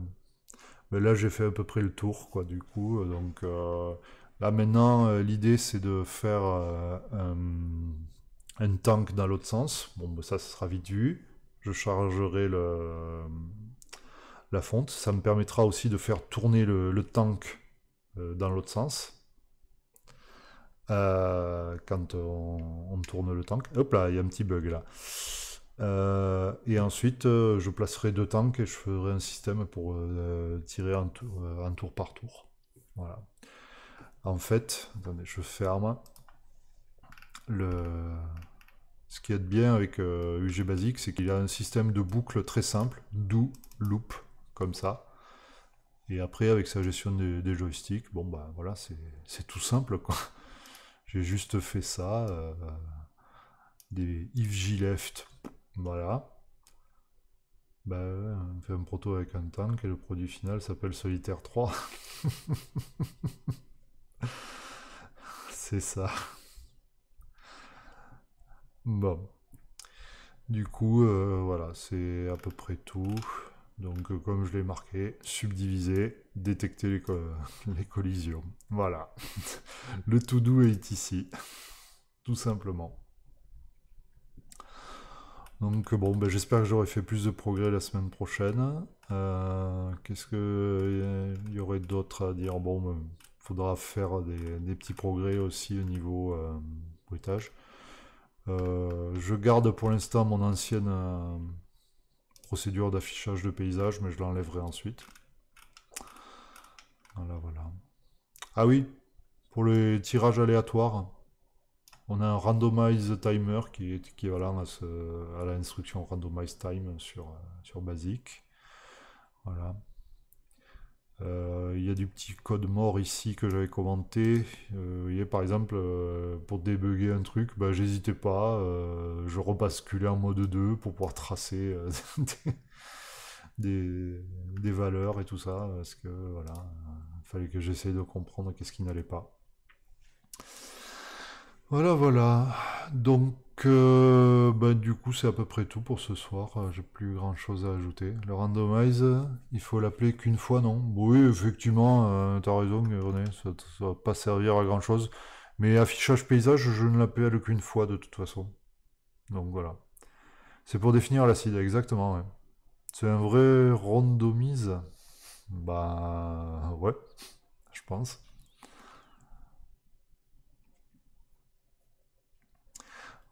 là, j'ai fait à peu près le tour, quoi, du coup. Euh, donc euh, là, maintenant, euh, l'idée, c'est de faire un, tank dans l'autre sens. Bon, bah, ça, ça sera vite vu. Je chargerai le, la fonte. Ça me permettra aussi de faire tourner le, tank dans l'autre sens. quand on, on, tourne le tank. Hop là, il y a un petit bug là. Euh, et ensuite, euh, je placerai deux tanks et je ferai un système pour euh, tirer en tour, par tour. Voilà. En fait, attendez, je ferme le... Ce qui est bien avec UG Basic, c'est qu'il a un système de boucle très simple, doux, loop, comme ça. Et après, avec sa gestion des, joysticks, bon bah voilà, c'est tout simple J'ai juste fait ça, des if left voilà. Bah on fait un proto avec un tank et le produit final s'appelle Solitaire 3. C'est ça. Bon. Du coup, euh, voilà, c'est à peu près tout. Donc, euh, comme je l'ai marqué, subdiviser, détecter les, collisions. Voilà. Le tout doux est ici. Tout simplement. Donc euh, bon, ben, j'espère que j'aurai fait plus de progrès la semaine prochaine. Euh, qu'est-ce qu'il y, aurait d'autre à dire Bon, il ben, faudra faire des, petits progrès aussi au niveau euh, bruitage. je garde pour l'instant mon ancienne procédure d'affichage de paysage, mais je l'enlèverai ensuite. Voilà, voilà. Ah oui, pour les tirages aléatoires, on a un randomize timer qui est équivalent à, ce, à l'instruction randomize time sur, sur BASIC. Voilà. Euh, il y a du petit code mort ici que j'avais commenté. Euh, par exemple, euh, pour débugger un truc, bah, j'hésitais pas, euh, je rebasculais en mode 2 pour pouvoir tracer des, valeurs et tout ça, parce que voilà, fallait que j'essaye de comprendre qu'est-ce qui n'allait pas. Voilà, voilà. Donc, euh, ben, du coup, c'est à peu près tout pour ce soir. Euh, j'ai plus grand chose à ajouter. Le randomize, il faut l'appeler qu'une fois, non Oui, effectivement, euh, t'as raison, ça, ne va pas servir à grand chose. Mais affichage paysage, je ne l'appelle qu'une fois de toute façon. Donc voilà. C'est pour définir l'acide, exactement. C'est un vrai randomise. Bah ouais, je pense.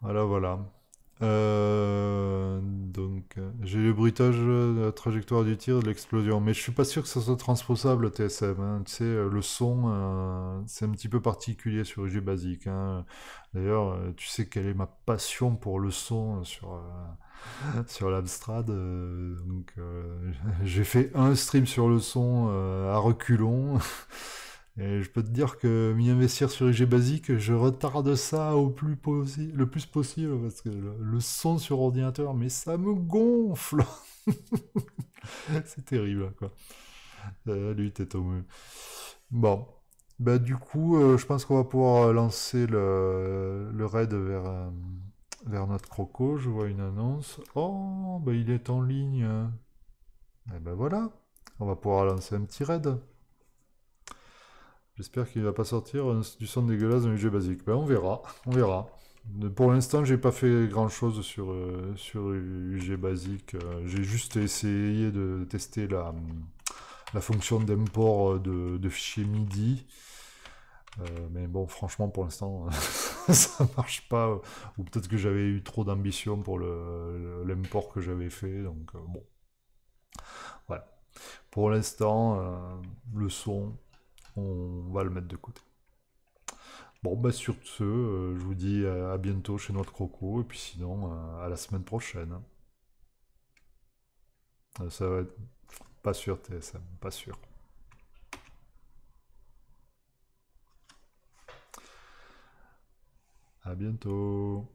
Voilà, voilà. Euh, donc, j'ai le bruitage de la trajectoire du tir, de l'explosion. Mais je suis pas sûr que ça soit transposable TSM. Hein. Tu sais, euh, le son, euh, c'est un petit peu particulier sur UG Basic. Hein. D'ailleurs, tu sais quelle est ma passion pour le son sur, sur l'Amstrad. donc, j'ai fait un stream sur le son à reculons. Et je peux te dire que m'y investir sur IG basique, je retarde ça au plus possible, le plus possible parce que le son sur ordinateur, mais ça me gonfle. c'est terrible, quoi. Salut, t'es Bon. Bah, du coup, euh, je pense qu'on va pouvoir euh, lancer le, raid vers, euh, vers notre croco. Je vois une annonce. Oh, bah, il est en ligne. Et eh ben voilà. On va pouvoir lancer un petit raid. J'espère qu'il ne va pas sortir du son dégueulasse dans UG basique ben, on verra, on verra. Pour l'instant, j'ai pas fait grand chose sur, euh, sur UG Basic. Euh, j'ai juste essayé de tester la, hum, la fonction d'import euh, de, de, fichiers MIDI. mais bon, franchement, pour l'instant, ça marche pas. Ou peut-être que j'avais eu trop d'ambition pour l'import que j'avais fait. Donc, bon. Voilà. Pour l'instant, le son, on va le mettre de côté. Bon, bah sur ce, euh, je vous dis euh, à bientôt chez notre croco, et puis sinon, euh, à la semaine prochaine. ça va être... Pas sûr, TSM, pas sûr. À bientôt.